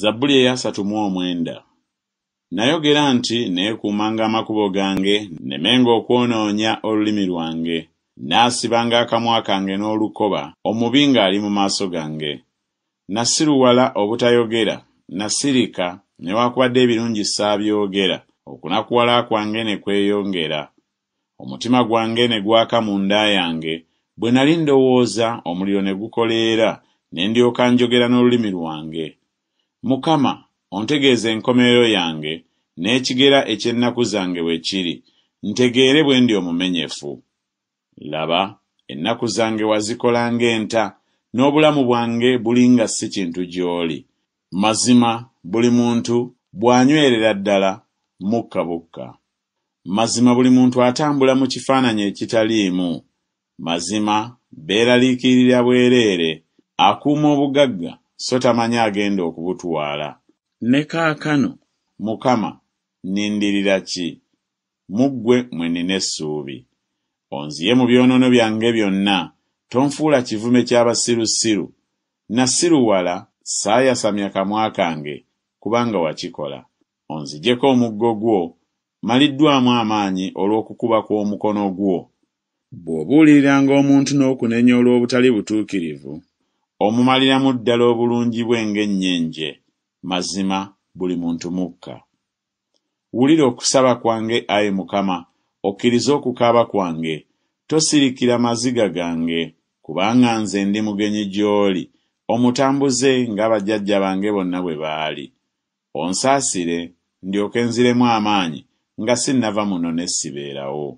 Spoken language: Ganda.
zabbuli eyasatu mu omwenda nayogera nti neekuumanga amakubo gange nemenga okwonoonya olulimi lwange naasibanga akamwa kange n'olukoba omubi ng'ali mu maaso gange nasiruwala obutayogera nasirika newaakubadde ebirungi saabyogera okunakuwala kwange ne kweyongera omutima gwange ne gwaka mu nda yange bwe nali ndowooza omuliro ne gukoleera ne ndyoka njogera n'olulimi lwange mukama ontegeeza enkomerero yange n'ekigera eky'ennaku zange we kiri ntegeere bwe ndi omumenyefu laba ennaku zange wazikola ng'enta n'obulamu bwange buli nga si kintu gy'oli mazima buli muntu bw'anywerera ddala mukka bukka mazima buli muntu atambula mu kifaananyi ekitaliimu mazima beeraliikirira bwereere akuuma obugagga so tamanyi agenda okubutwala ne kaakano mukama nnindirira ki muggwe mwe nina essuubi onziye mu byonoono byange byonna tonfuula kivume ky'abasirusiru nasiruwala saayasamya kamwa kange kubanga wakikola onzigyeko omuggo gwo maliddwamu amaanyi olw'okukuba kw'omukono gwo bw'obuuliriranga omuntu n'okunenya olw'obutali butuukirivu omumaliramu ddala obulungi bwe ng'ennyenje mazima buli muntu mukka wulira okusaba kwange ayi mukama okkiriza okukaaba kwange tosirikira maziga gange kubanga nze ndi mugenyi gy'oli omutambuze nga bajjajja bange bonna bwe baali onsaasire ndyoke nziremu amaanyi nga sinnava muno ne sibeerawo